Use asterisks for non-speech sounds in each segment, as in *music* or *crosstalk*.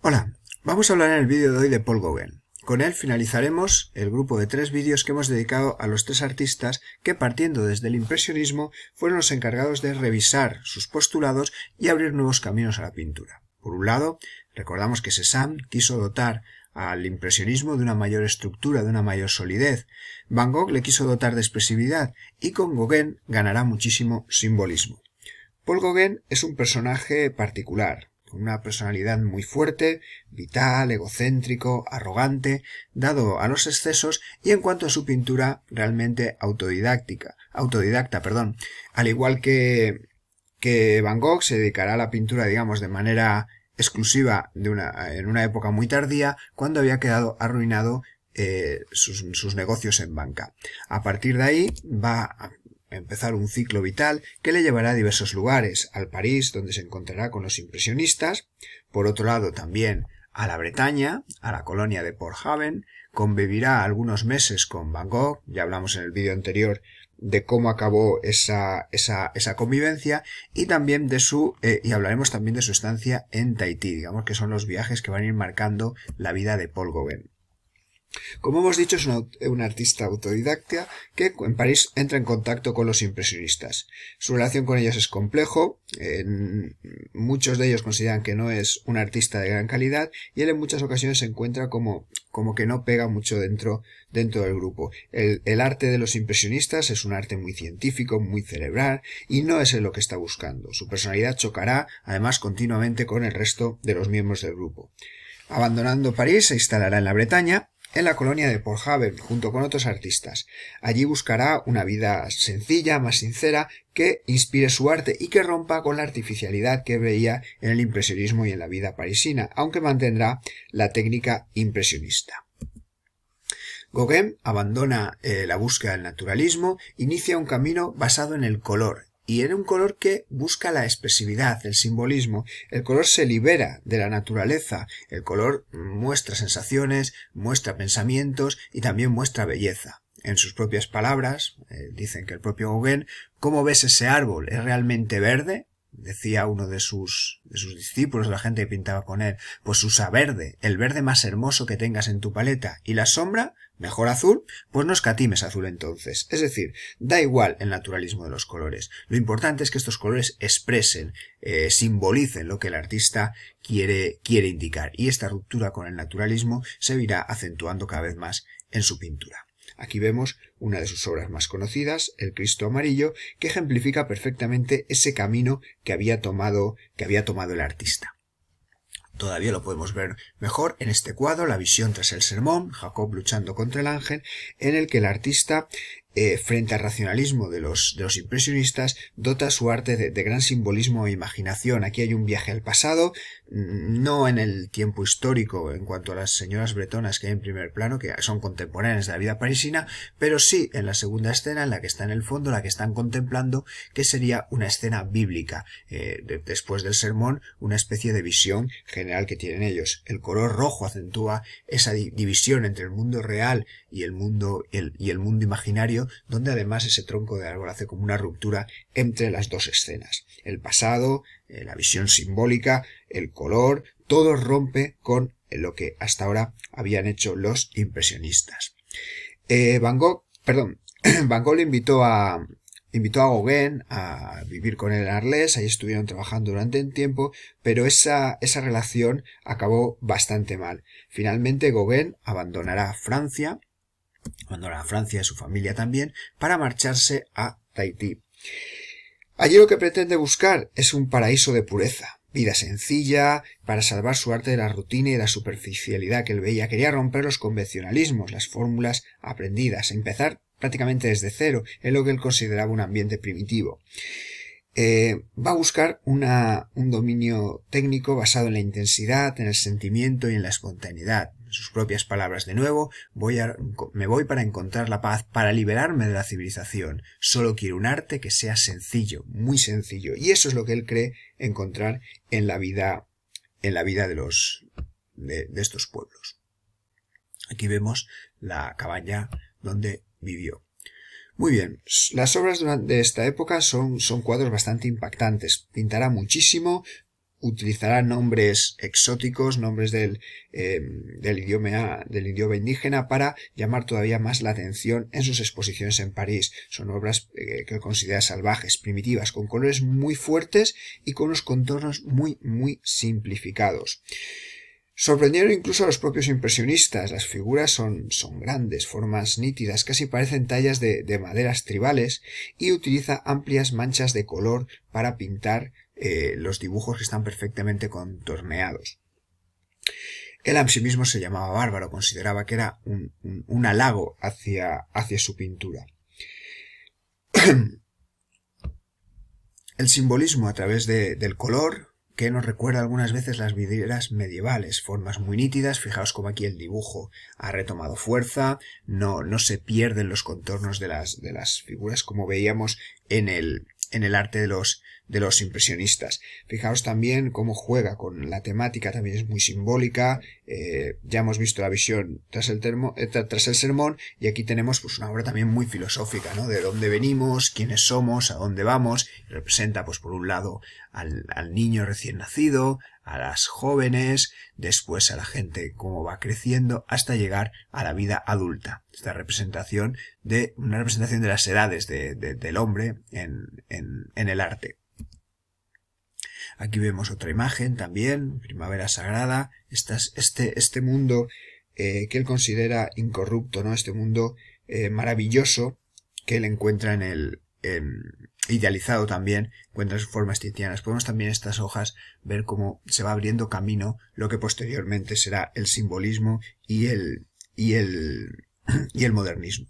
Hola, vamos a hablar en el vídeo de hoy de Paul Gauguin. Con él finalizaremos el grupo de tres vídeos que hemos dedicado a los tres artistas que partiendo desde el impresionismo fueron los encargados de revisar sus postulados y abrir nuevos caminos a la pintura. Por un lado, recordamos que Cézanne quiso dotar al impresionismo de una mayor estructura, de una mayor solidez. Van Gogh le quiso dotar de expresividad y con Gauguin ganará muchísimo simbolismo. Paul Gauguin es un personaje particular, con una personalidad muy fuerte, vital, egocéntrico, arrogante, dado a los excesos y en cuanto a su pintura realmente autodidáctica, autodidacta, perdón. Al igual que, que Van Gogh se dedicará a la pintura, digamos, de manera exclusiva de una, en una época muy tardía, cuando había quedado arruinado eh, sus, sus, negocios en banca. A partir de ahí va empezar un ciclo vital que le llevará a diversos lugares, al París, donde se encontrará con los impresionistas, por otro lado también a la Bretaña, a la colonia de Port Haven, convivirá algunos meses con Van Gogh, ya hablamos en el vídeo anterior de cómo acabó esa, esa, esa convivencia y también de su eh, y hablaremos también de su estancia en Tahití digamos que son los viajes que van a ir marcando la vida de Paul Gauguin como hemos dicho, es un artista autodidacta que en París entra en contacto con los impresionistas. Su relación con ellos es complejo, muchos de ellos consideran que no es un artista de gran calidad y él en muchas ocasiones se encuentra como, que no pega mucho dentro, dentro del grupo. El, arte de los impresionistas es un arte muy científico, muy cerebral y no es lo que está buscando. Su personalidad chocará además continuamente con el resto de los miembros del grupo. Abandonando París, se instalará en la Bretaña, en la colonia de Haven, junto con otros artistas. Allí buscará una vida sencilla, más sincera, que inspire su arte y que rompa con la artificialidad que veía en el impresionismo y en la vida parisina, aunque mantendrá la técnica impresionista. Gauguin abandona eh, la búsqueda del naturalismo, inicia un camino basado en el color, y era un color que busca la expresividad, el simbolismo. El color se libera de la naturaleza, el color muestra sensaciones, muestra pensamientos y también muestra belleza. En sus propias palabras, eh, dicen que el propio Gauguin, ¿cómo ves ese árbol? ¿Es realmente verde? decía uno de sus, de sus discípulos, la gente que pintaba con él, pues usa verde, el verde más hermoso que tengas en tu paleta, y la sombra, mejor azul, pues no escatimes azul entonces. Es decir, da igual el naturalismo de los colores. Lo importante es que estos colores expresen, eh, simbolicen lo que el artista quiere, quiere indicar, y esta ruptura con el naturalismo se irá acentuando cada vez más en su pintura. Aquí vemos una de sus obras más conocidas, El Cristo Amarillo, que ejemplifica perfectamente ese camino que había tomado, que había tomado el artista. Todavía lo podemos ver mejor en este cuadro, La visión tras el sermón, Jacob luchando contra el ángel, en el que el artista eh, frente al racionalismo de los, de los impresionistas, dota su arte de, gran simbolismo e imaginación. Aquí hay un viaje al pasado, mm, no en el tiempo histórico en cuanto a las señoras bretonas que hay en primer plano, que son contemporáneas de la vida parisina, pero sí en la segunda escena, en la que está en el fondo, la que están contemplando, que sería una escena bíblica. Eh, después del sermón, una especie de visión general que tienen ellos. El color rojo acentúa esa división entre el mundo real y el mundo, y el mundo imaginario donde además ese tronco de árbol hace como una ruptura entre las dos escenas. El pasado, eh, la visión simbólica, el color, todo rompe con lo que hasta ahora habían hecho los impresionistas. Eh, Van Gogh, perdón, *clears throat* Van Gogh le invitó a, invitó a Gauguin a vivir con él en Arles, ahí estuvieron trabajando durante un tiempo, pero esa, esa relación acabó bastante mal. Finalmente Gauguin abandonará Francia cuando en Francia y su familia también para marcharse a Tahití. Allí lo que pretende buscar es un paraíso de pureza, vida sencilla, para salvar su arte de la rutina y la superficialidad que él veía. Quería romper los convencionalismos, las fórmulas aprendidas, empezar prácticamente desde cero, en lo que él consideraba un ambiente primitivo. Eh, va a buscar un dominio técnico basado en la intensidad, en el sentimiento y en la espontaneidad sus propias palabras de nuevo, voy a, me voy para encontrar la paz, para liberarme de la civilización. Solo quiero un arte que sea sencillo, muy sencillo. Y eso es lo que él cree encontrar en la vida, en la vida de los, de, estos pueblos. Aquí vemos la cabaña donde vivió. Muy bien, las obras de esta época son, son cuadros bastante impactantes. Pintará muchísimo, utilizará nombres exóticos, nombres em, del, idioma, del idioma indígena para llamar todavía más la atención en sus exposiciones en París. Son obras eh, que considera salvajes, primitivas, con colores muy fuertes y con unos contornos muy, muy simplificados. Sorprendieron incluso a los propios impresionistas. Las figuras son, son grandes, formas nítidas, casi parecen tallas de, maderas tribales y utiliza amplias manchas de color para pintar eh, los dibujos que están perfectamente contorneados. Él a sí mismo se llamaba bárbaro, consideraba que era un, halago hacia, hacia su pintura. *clears throat* El simbolismo a través de, del color, que nos recuerda algunas veces las vidrieras medievales, formas muy nítidas, fijaos como aquí el dibujo ha retomado fuerza, no, no se pierden los contornos de las, de las figuras como veíamos en el, en el arte de los, de los impresionistas. Fijaos también cómo juega con la temática, también es muy simbólica. Eh, ya hemos visto la visión eh, tras el, sermón y aquí tenemos pues una obra también muy filosófica, ¿no? De dónde venimos, quiénes somos, a dónde vamos. representa pues por un lado al, niño recién nacido, a las jóvenes, después a la gente cómo va creciendo hasta llegar a la vida adulta. Esta representación de una representación de las edades del hombre en el arte. Aquí vemos otra imagen también, Primavera Sagrada, este, este mundo eh, que él considera incorrupto, ¿no? Este mundo eh, maravilloso que él encuentra en el idealizado también, encuentra sus formas titianas. Podemos también estas hojas ver cómo se va abriendo camino lo que posteriormente será el simbolismo y el, y el, *clears throat* y el modernismo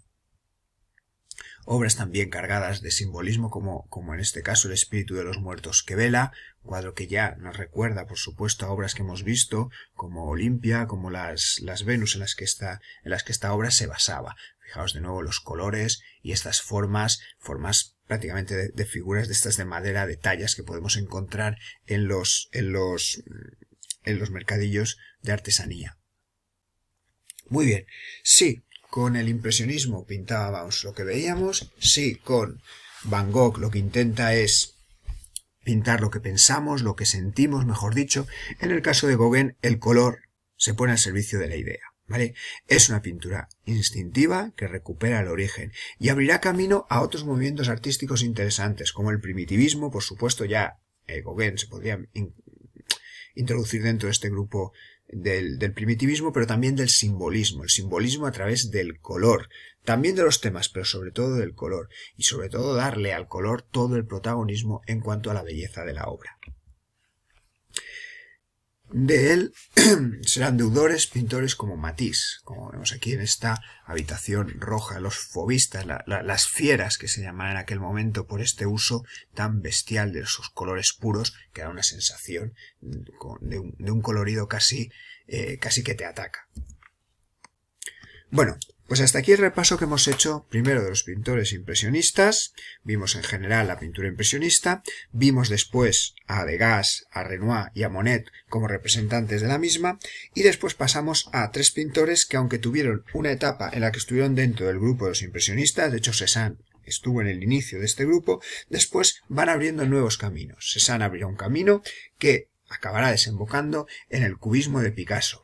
obras también cargadas de simbolismo como, como en este caso el espíritu de los muertos que vela, cuadro que ya nos recuerda por supuesto a obras que hemos visto como Olimpia, como las, las Venus en las, que esta, en las que esta obra se basaba. Fijaos de nuevo los colores y estas formas, formas prácticamente de, de figuras de estas de madera, de tallas que podemos encontrar en los, en los, en los mercadillos de artesanía. Muy bien, sí, con el impresionismo pintábamos lo que veíamos, sí, con Van Gogh lo que intenta es pintar lo que pensamos, lo que sentimos, mejor dicho, en el caso de Gauguin el color se pone al servicio de la idea. ¿Vale? Es una pintura instintiva que recupera el origen y abrirá camino a otros movimientos artísticos interesantes, como el primitivismo, por supuesto, ya eh, Gauguin se podría introducir dentro de este grupo del, del, primitivismo, pero también del simbolismo, el simbolismo a través del color, también de los temas, pero sobre todo del color, y sobre todo darle al color todo el protagonismo en cuanto a la belleza de la obra. De él *clears throat* serán deudores pintores como Matisse, como vemos aquí en esta habitación roja, los fobistas, las fieras que se llamaban en aquel momento por este uso tan bestial de sus colores puros, que da una sensación de un, colorido casi, eh, casi que te ataca. Bueno, pues hasta aquí el repaso que hemos hecho primero de los pintores impresionistas, vimos en general la pintura impresionista, vimos después a Degas, a Renoir y a Monet como representantes de la misma, y después pasamos a tres pintores que aunque tuvieron una etapa en la que estuvieron dentro del grupo de los impresionistas, de hecho Cézanne estuvo en el inicio de este grupo, después van abriendo nuevos caminos. Cézanne abrió un camino que acabará desembocando en el cubismo de Picasso.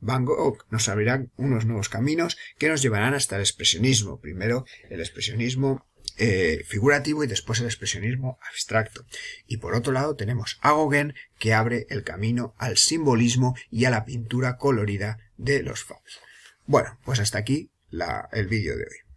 Van Gogh nos abrirá unos nuevos caminos que nos llevarán hasta el expresionismo. Primero el expresionismo eh, figurativo y después el expresionismo abstracto. Y por otro lado tenemos a Gauguin que abre el camino al simbolismo y a la pintura colorida de los Fabs. Bueno, pues hasta aquí la, el vídeo de hoy.